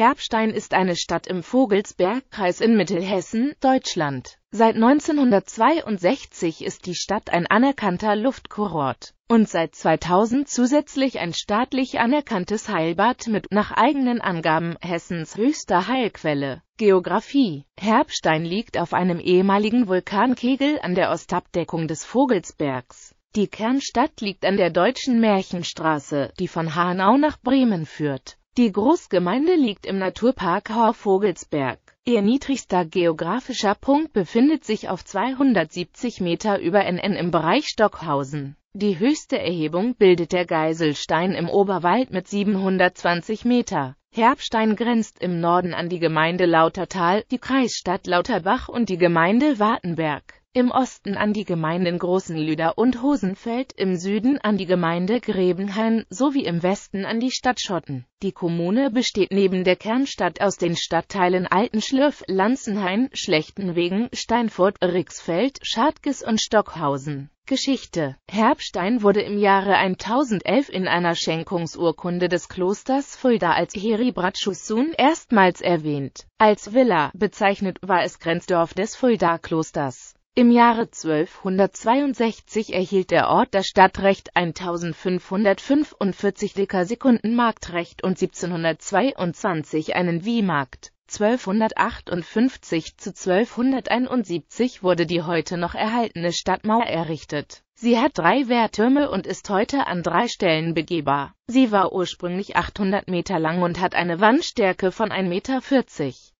Herbstein ist eine Stadt im Vogelsbergkreis in Mittelhessen, Deutschland. Seit 1962 ist die Stadt ein anerkannter Luftkurort und seit 2000 zusätzlich ein staatlich anerkanntes Heilbad mit, nach eigenen Angaben, Hessens höchster Heilquelle. Geografie Herbstein liegt auf einem ehemaligen Vulkankegel an der Ostabdeckung des Vogelsbergs. Die Kernstadt liegt an der deutschen Märchenstraße, die von Hanau nach Bremen führt. Die Großgemeinde liegt im Naturpark Horvogelsberg. Ihr niedrigster geografischer Punkt befindet sich auf 270 Meter über NN im Bereich Stockhausen. Die höchste Erhebung bildet der Geiselstein im Oberwald mit 720 Meter. Herbstein grenzt im Norden an die Gemeinde Lautertal, die Kreisstadt Lauterbach und die Gemeinde Wartenberg im Osten an die Gemeinden Großenlüder und Hosenfeld, im Süden an die Gemeinde Grebenhain sowie im Westen an die Stadt Schotten. Die Kommune besteht neben der Kernstadt aus den Stadtteilen Altenschlürf, Lanzenhain, Schlechtenwegen, Steinfurt, Rixfeld, Schadges und Stockhausen. Geschichte Herbstein wurde im Jahre 1011 in einer Schenkungsurkunde des Klosters Fulda als Heribratschussun erstmals erwähnt. Als Villa bezeichnet war es Grenzdorf des Fulda-Klosters. Im Jahre 1262 erhielt der Ort das Stadtrecht 1545 Decker Marktrecht und 1722 einen Viehmarkt. 1258 zu 1271 wurde die heute noch erhaltene Stadtmauer errichtet. Sie hat drei Wehrtürme und ist heute an drei Stellen begehbar. Sie war ursprünglich 800 Meter lang und hat eine Wandstärke von 1,40 Meter.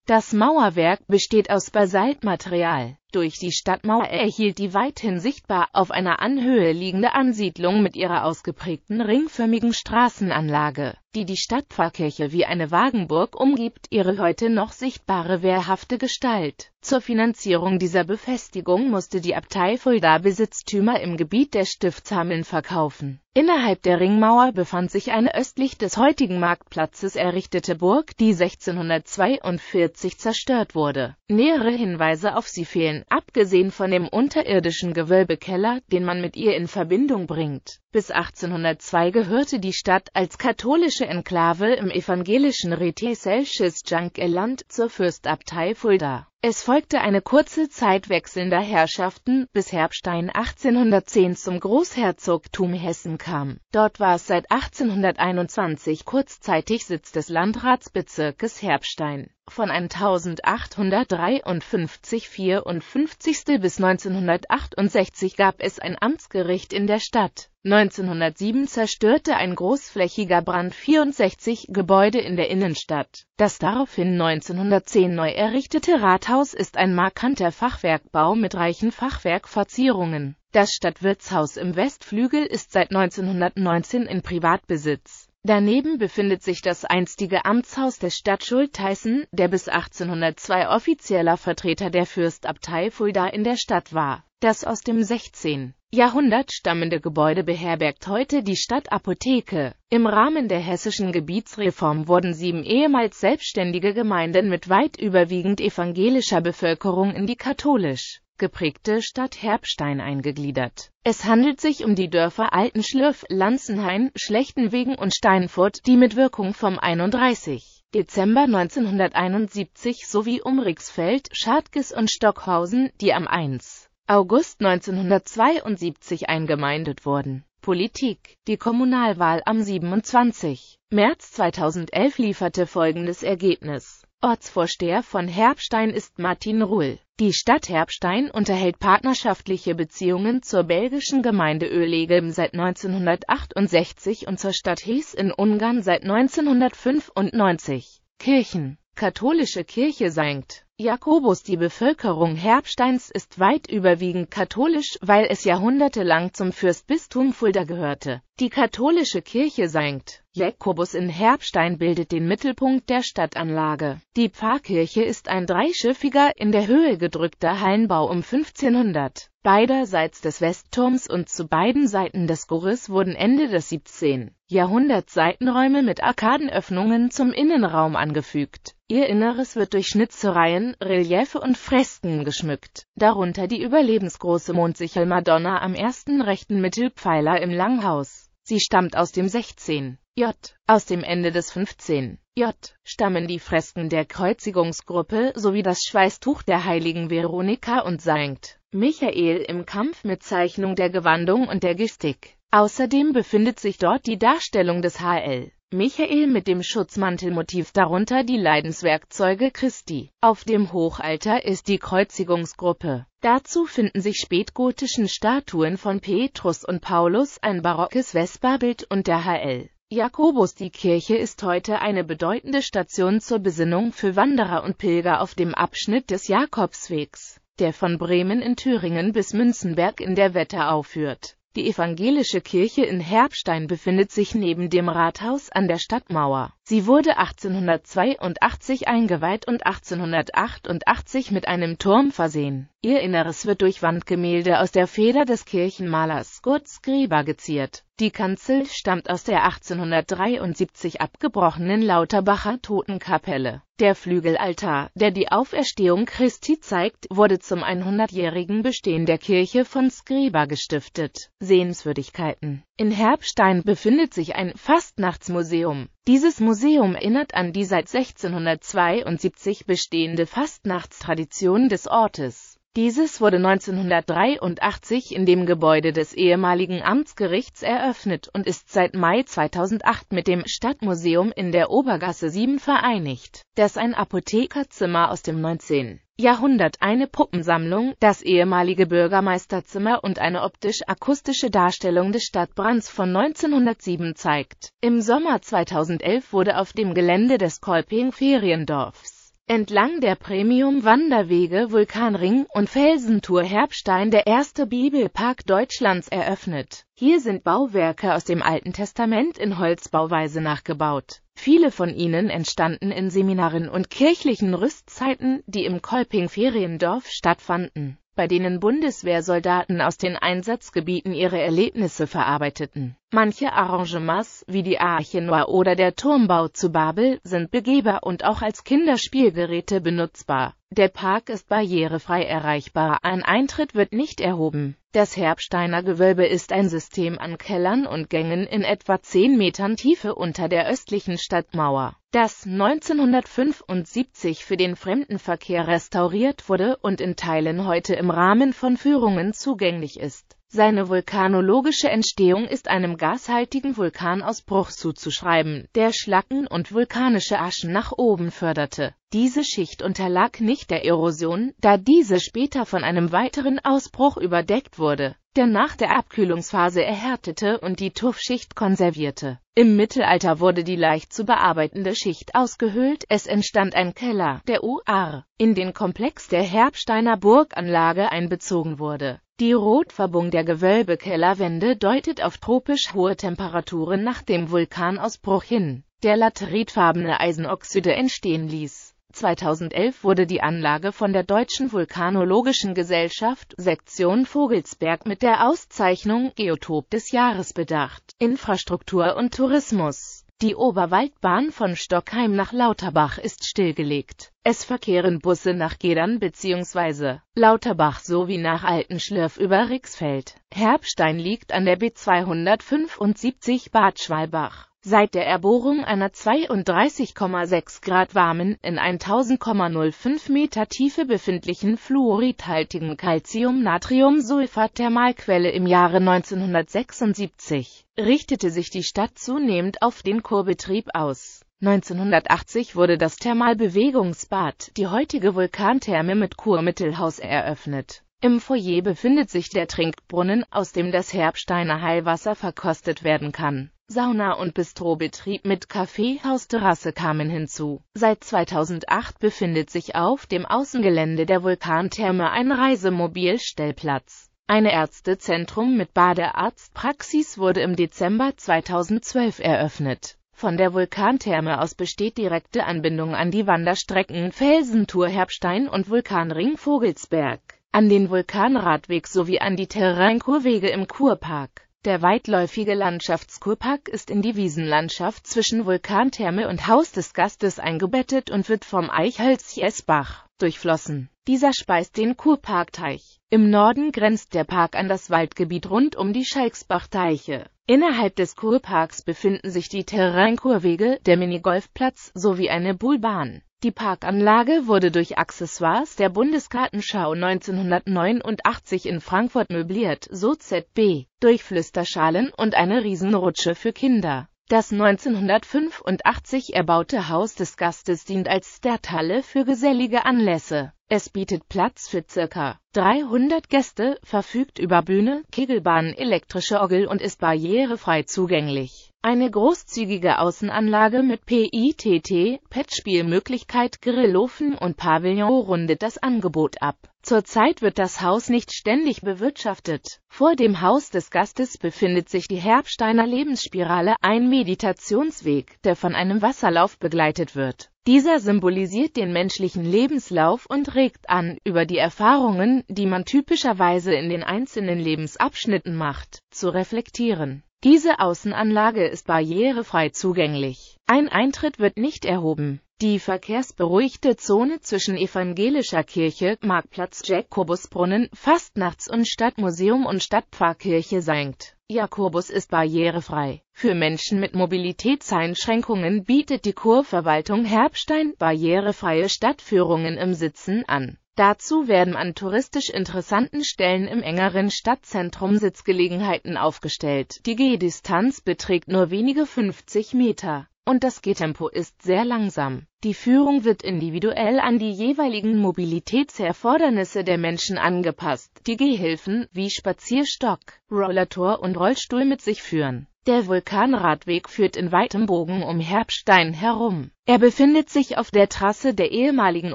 Das Mauerwerk besteht aus Basaltmaterial. Durch die Stadtmauer erhielt die weithin sichtbar auf einer Anhöhe liegende Ansiedlung mit ihrer ausgeprägten ringförmigen Straßenanlage, die die Stadtpfarrkirche wie eine Wagenburg umgibt, ihre heute noch sichtbare wehrhafte Gestalt. Zur Finanzierung dieser Befestigung musste die Abtei Fulda Besitztümer im Gebiet der Stiftshameln verkaufen. Innerhalb der Ringmauer befand sich eine östlich des heutigen Marktplatzes errichtete Burg, die 1642 zerstört wurde. Nähere Hinweise auf sie fehlen abgesehen von dem unterirdischen Gewölbekeller, den man mit ihr in Verbindung bringt bis 1802 gehörte die Stadt als katholische Enklave im evangelischen Rete-Selches Jankeland zur Fürstabtei Fulda. Es folgte eine kurze Zeit wechselnder Herrschaften, bis Herbstein 1810 zum Großherzogtum Hessen kam. Dort war es seit 1821 kurzzeitig Sitz des Landratsbezirkes Herbstein. Von 1853 54 bis 1968 gab es ein Amtsgericht in der Stadt. 1907 zerstörte ein großflächiger Brand 64 Gebäude in der Innenstadt. Das daraufhin 1910 neu errichtete Rathaus ist ein markanter Fachwerkbau mit reichen Fachwerkverzierungen. Das Stadtwirtshaus im Westflügel ist seit 1919 in Privatbesitz. Daneben befindet sich das einstige Amtshaus der Stadt Schultheißen, der bis 1802 offizieller Vertreter der Fürstabtei Fulda in der Stadt war. Das aus dem 16. Jahrhundert stammende Gebäude beherbergt heute die Stadtapotheke. Im Rahmen der hessischen Gebietsreform wurden sieben ehemals selbstständige Gemeinden mit weit überwiegend evangelischer Bevölkerung in die katholisch geprägte Stadt Herbstein eingegliedert. Es handelt sich um die Dörfer Altenschlürf, Lanzenhain, Schlechtenwegen und Steinfurt, die mit Wirkung vom 31. Dezember 1971 sowie Umrigsfeld, Schadkes und Stockhausen, die am 1. August 1972 eingemeindet wurden. Politik, die Kommunalwahl am 27. März 2011 lieferte folgendes Ergebnis. Ortsvorsteher von Herbstein ist Martin Ruhl. Die Stadt Herbstein unterhält partnerschaftliche Beziehungen zur belgischen Gemeinde Ölegem seit 1968 und zur Stadt Hies in Ungarn seit 1995. Kirchen Katholische Kirche St. Jakobus Die Bevölkerung Herbsteins ist weit überwiegend katholisch, weil es jahrhundertelang zum Fürstbistum Fulda gehörte. Die katholische Kirche Sankt Jakobus in Herbstein bildet den Mittelpunkt der Stadtanlage. Die Pfarrkirche ist ein dreischiffiger, in der Höhe gedrückter Hallenbau um 1500. Beiderseits des Westturms und zu beiden Seiten des Chores wurden Ende des 17. Jahrhunderts Seitenräume mit Arkadenöffnungen zum Innenraum angefügt. Ihr Inneres wird durch Schnitzereien Skulpturen, Reliefe und Fresken geschmückt, darunter die überlebensgroße Mondsichel Madonna am ersten rechten Mittelpfeiler im Langhaus. Sie stammt aus dem 16. J. Aus dem Ende des 15. J. stammen die Fresken der Kreuzigungsgruppe sowie das Schweißtuch der heiligen Veronika und Sankt Michael im Kampf mit Zeichnung der Gewandung und der Gestik. Außerdem befindet sich dort die Darstellung des HL. Michael mit dem Schutzmantelmotiv darunter die Leidenswerkzeuge Christi. Auf dem Hochaltar ist die Kreuzigungsgruppe. Dazu finden sich spätgotischen Statuen von Petrus und Paulus, ein barockes Vesperbild und der HL. Jakobus Die Kirche ist heute eine bedeutende Station zur Besinnung für Wanderer und Pilger auf dem Abschnitt des Jakobswegs, der von Bremen in Thüringen bis Münzenberg in der Wetter aufführt. Die evangelische Kirche in Herbstein befindet sich neben dem Rathaus an der Stadtmauer. Sie wurde 1882 eingeweiht und 1888 mit einem Turm versehen Ihr Inneres wird durch Wandgemälde aus der Feder des Kirchenmalers Kurt Skriba geziert. Die Kanzel stammt aus der 1873 abgebrochenen Lauterbacher Totenkapelle. Der Flügelaltar, der die Auferstehung Christi zeigt, wurde zum 100-jährigen Bestehen der Kirche von Skriba gestiftet. Sehenswürdigkeiten In Herbstein befindet sich ein Fastnachtsmuseum. Dieses Museum erinnert an die seit 1672 bestehende Fastnachtstradition des Ortes. Dieses wurde 1983 in dem Gebäude des ehemaligen Amtsgerichts eröffnet und ist seit Mai 2008 mit dem Stadtmuseum in der Obergasse 7 vereinigt, das ein Apothekerzimmer aus dem 19. Jahrhundert, eine Puppensammlung, das ehemalige Bürgermeisterzimmer und eine optisch-akustische Darstellung des Stadtbrands von 1907 zeigt. Im Sommer 2011 wurde auf dem Gelände des Kolping Feriendorfs entlang der Premium-Wanderwege Vulkanring und Felsentour Herbstein der erste Bibelpark Deutschlands eröffnet. Hier sind Bauwerke aus dem Alten Testament in Holzbauweise nachgebaut. Viele von ihnen entstanden in Seminaren und kirchlichen Rüstzeiten, die im Kolping-Feriendorf stattfanden, bei denen Bundeswehrsoldaten aus den Einsatzgebieten ihre Erlebnisse verarbeiteten. Manche Arrangements, wie die Arche Noah oder der Turmbau zu Babel, sind begehbar und auch als Kinderspielgeräte benutzbar. Der Park ist barrierefrei erreichbar, ein Eintritt wird nicht erhoben. Das Herbsteiner Gewölbe ist ein System an Kellern und Gängen in etwa 10 Metern Tiefe unter der östlichen Stadtmauer, das 1975 für den Fremdenverkehr restauriert wurde und in Teilen heute im Rahmen von Führungen zugänglich ist. Seine vulkanologische Entstehung ist einem gashaltigen Vulkanausbruch zuzuschreiben, der Schlacken und vulkanische Aschen nach oben förderte. Diese Schicht unterlag nicht der Erosion, da diese später von einem weiteren Ausbruch überdeckt wurde, der nach der Abkühlungsphase erhärtete und die Tuffschicht konservierte. Im Mittelalter wurde die leicht zu bearbeitende Schicht ausgehöhlt, es entstand ein Keller, der UR, in den Komplex der Herbsteiner Burganlage einbezogen wurde. Die Rotfärbung der Gewölbekellerwände deutet auf tropisch hohe Temperaturen nach dem Vulkanausbruch hin, der lateritfarbene Eisenoxide entstehen ließ. 2011 wurde die Anlage von der Deutschen Vulkanologischen Gesellschaft Sektion Vogelsberg mit der Auszeichnung Geotop des Jahres bedacht. Infrastruktur und Tourismus die Oberwaldbahn von Stockheim nach Lauterbach ist stillgelegt. Es verkehren Busse nach Gedern bzw. Lauterbach sowie nach Altenschlürf über Rixfeld. Herbstein liegt an der B275 Bad Schwalbach. Seit der Erbohrung einer 32,6 Grad warmen, in 1000,05 Meter Tiefe befindlichen fluoridhaltigen Calcium-Natrium-Sulfat-Thermalquelle im Jahre 1976, richtete sich die Stadt zunehmend auf den Kurbetrieb aus. 1980 wurde das Thermalbewegungsbad, die heutige Vulkantherme mit Kurmittelhaus eröffnet. Im Foyer befindet sich der Trinkbrunnen, aus dem das Herbsteiner Heilwasser verkostet werden kann. Sauna- und Bistrobetrieb mit Kaffeehausterrasse kamen hinzu. Seit 2008 befindet sich auf dem Außengelände der Vulkantherme ein Reisemobilstellplatz. Ein Ärztezentrum mit Badearztpraxis wurde im Dezember 2012 eröffnet. Von der Vulkantherme aus besteht direkte Anbindung an die Wanderstrecken Felsentour Herbstein und Vulkanring Vogelsberg, an den Vulkanradweg sowie an die Terrainkurwege im Kurpark. Der weitläufige Landschaftskurpark ist in die Wiesenlandschaft zwischen Vulkantherme und Haus des Gastes eingebettet und wird vom Eichholz-Jesbach durchflossen. Dieser speist den Kurparkteich. Im Norden grenzt der Park an das Waldgebiet rund um die Schalksbachteiche. Innerhalb des Kurparks befinden sich die Terrainkurwege, der Minigolfplatz sowie eine Boulebahn. Die Parkanlage wurde durch Accessoires der Bundesgartenschau 1989 in Frankfurt möbliert, so ZB, durch Flüsterschalen und eine Riesenrutsche für Kinder. Das 1985 erbaute Haus des Gastes dient als Stadthalle für gesellige Anlässe. Es bietet Platz für circa 300 Gäste, verfügt über Bühne, Kegelbahn, elektrische Orgel und ist barrierefrei zugänglich. Eine großzügige Außenanlage mit PITT, Petspielmöglichkeit, Grillofen und Pavillon rundet das Angebot ab. Zurzeit wird das Haus nicht ständig bewirtschaftet. Vor dem Haus des Gastes befindet sich die Herbsteiner Lebensspirale, ein Meditationsweg, der von einem Wasserlauf begleitet wird. Dieser symbolisiert den menschlichen Lebenslauf und regt an, über die Erfahrungen, die man typischerweise in den einzelnen Lebensabschnitten macht, zu reflektieren. Diese Außenanlage ist barrierefrei zugänglich. Ein Eintritt wird nicht erhoben. Die verkehrsberuhigte Zone zwischen Evangelischer Kirche, Marktplatz, Jakobusbrunnen, Fastnachts- und Stadtmuseum und Stadtpfarrkirche St. Jakobus ist barrierefrei. Für Menschen mit Mobilitätseinschränkungen bietet die Kurverwaltung Herbstein barrierefreie Stadtführungen im Sitzen an. Dazu werden an touristisch interessanten Stellen im engeren Stadtzentrum Sitzgelegenheiten aufgestellt. Die Gehdistanz beträgt nur wenige 50 Meter und das Gehtempo ist sehr langsam. Die Führung wird individuell an die jeweiligen Mobilitätserfordernisse der Menschen angepasst, die Gehhilfen, wie Spazierstock, Rollator und Rollstuhl mit sich führen. Der Vulkanradweg führt in weitem Bogen um Herbstein herum. Er befindet sich auf der Trasse der ehemaligen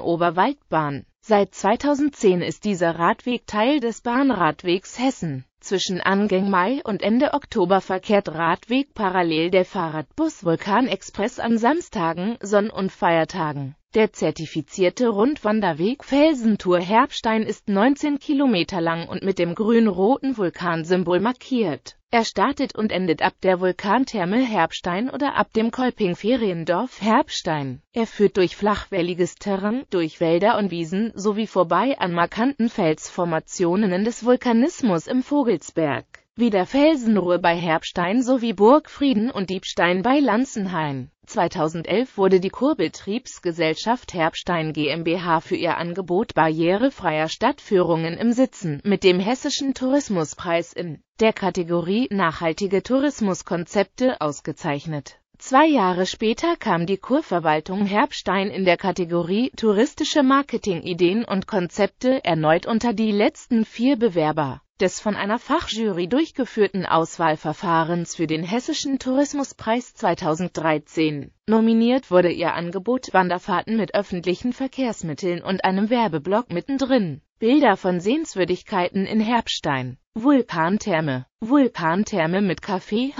Oberwaldbahn. Seit 2010 ist dieser Radweg Teil des Bahnradwegs Hessen. Zwischen Angang Mai und Ende Oktober verkehrt Radweg parallel der Fahrradbus Vulkan Express an Samstagen, Sonn- und Feiertagen. Der zertifizierte Rundwanderweg Felsentour Herbstein ist 19 Kilometer lang und mit dem grün-roten Vulkansymbol markiert. Er startet und endet ab der Vulkantherme Herbstein oder ab dem Kolping-Feriendorf Herbstein. Er führt durch flachwelliges Terrain, durch Wälder und Wiesen sowie vorbei an markanten Felsformationen des Vulkanismus im Vogelsberg, wie der Felsenruhe bei Herbstein sowie Burgfrieden und Diebstein bei Lanzenhain. 2011 wurde die Kurbetriebsgesellschaft Herbstein GmbH für ihr Angebot barrierefreier Stadtführungen im Sitzen mit dem Hessischen Tourismuspreis in der Kategorie Nachhaltige Tourismuskonzepte ausgezeichnet. Zwei Jahre später kam die Kurverwaltung Herbstein in der Kategorie Touristische Marketingideen und Konzepte erneut unter die letzten vier Bewerber des von einer Fachjury durchgeführten Auswahlverfahrens für den Hessischen Tourismuspreis 2013. Nominiert wurde ihr Angebot Wanderfahrten mit öffentlichen Verkehrsmitteln und einem Werbeblock mittendrin. Bilder von Sehenswürdigkeiten in Herbstein, Vulkantherme, Vulkantherme mit Café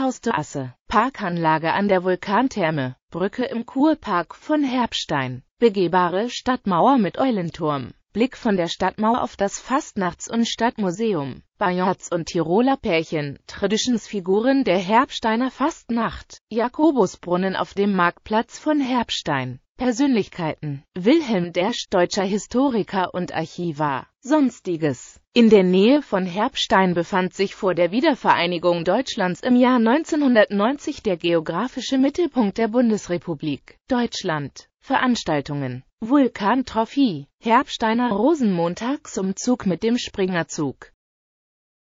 Parkanlage an der Vulkantherme, Brücke im Kurpark von Herbstein, begehbare Stadtmauer mit Eulenturm. Blick von der Stadtmauer auf das Fastnachts- und Stadtmuseum. Bayons und Tiroler Pärchen, Traditionsfiguren der Herbsteiner Fastnacht, Jakobusbrunnen auf dem Marktplatz von Herbstein. Persönlichkeiten Wilhelm Dersch, deutscher Historiker und Archivar. Sonstiges In der Nähe von Herbstein befand sich vor der Wiedervereinigung Deutschlands im Jahr 1990 der geografische Mittelpunkt der Bundesrepublik Deutschland. Veranstaltungen Vulkan Trophy Herbsteiner Rosenmontagsumzug mit dem Springerzug